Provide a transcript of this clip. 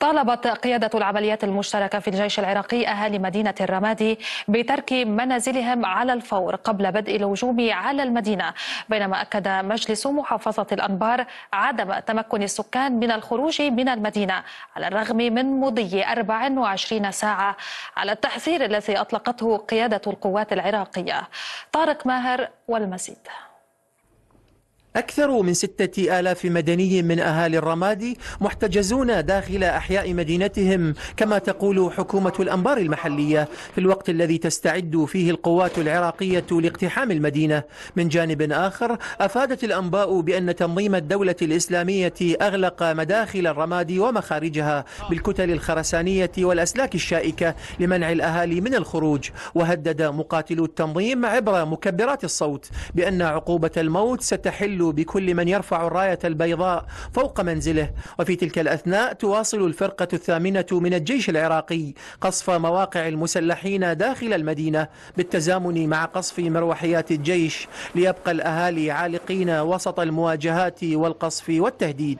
طالبت قيادة العمليات المشتركة في الجيش العراقي أهالي مدينة الرمادي بترك منازلهم على الفور قبل بدء الهجوم على المدينة بينما أكد مجلس محافظة الأنبار عدم تمكن السكان من الخروج من المدينة على الرغم من مضي 24 ساعة على التحذير الذي أطلقته قيادة القوات العراقية طارق ماهر والمزيد أكثر من ستة آلاف مدني من أهالي الرمادي محتجزون داخل أحياء مدينتهم كما تقول حكومة الأنبار المحلية في الوقت الذي تستعد فيه القوات العراقية لاقتحام المدينة من جانب آخر أفادت الأنباء بأن تنظيم الدولة الإسلامية أغلق مداخل الرمادي ومخارجها بالكتل الخرسانية والأسلاك الشائكة لمنع الأهالي من الخروج وهدد مقاتلو التنظيم عبر مكبرات الصوت بأن عقوبة الموت ستحل بكل من يرفع الراية البيضاء فوق منزله وفي تلك الأثناء تواصل الفرقة الثامنة من الجيش العراقي قصف مواقع المسلحين داخل المدينة بالتزامن مع قصف مروحيات الجيش ليبقى الأهالي عالقين وسط المواجهات والقصف والتهديد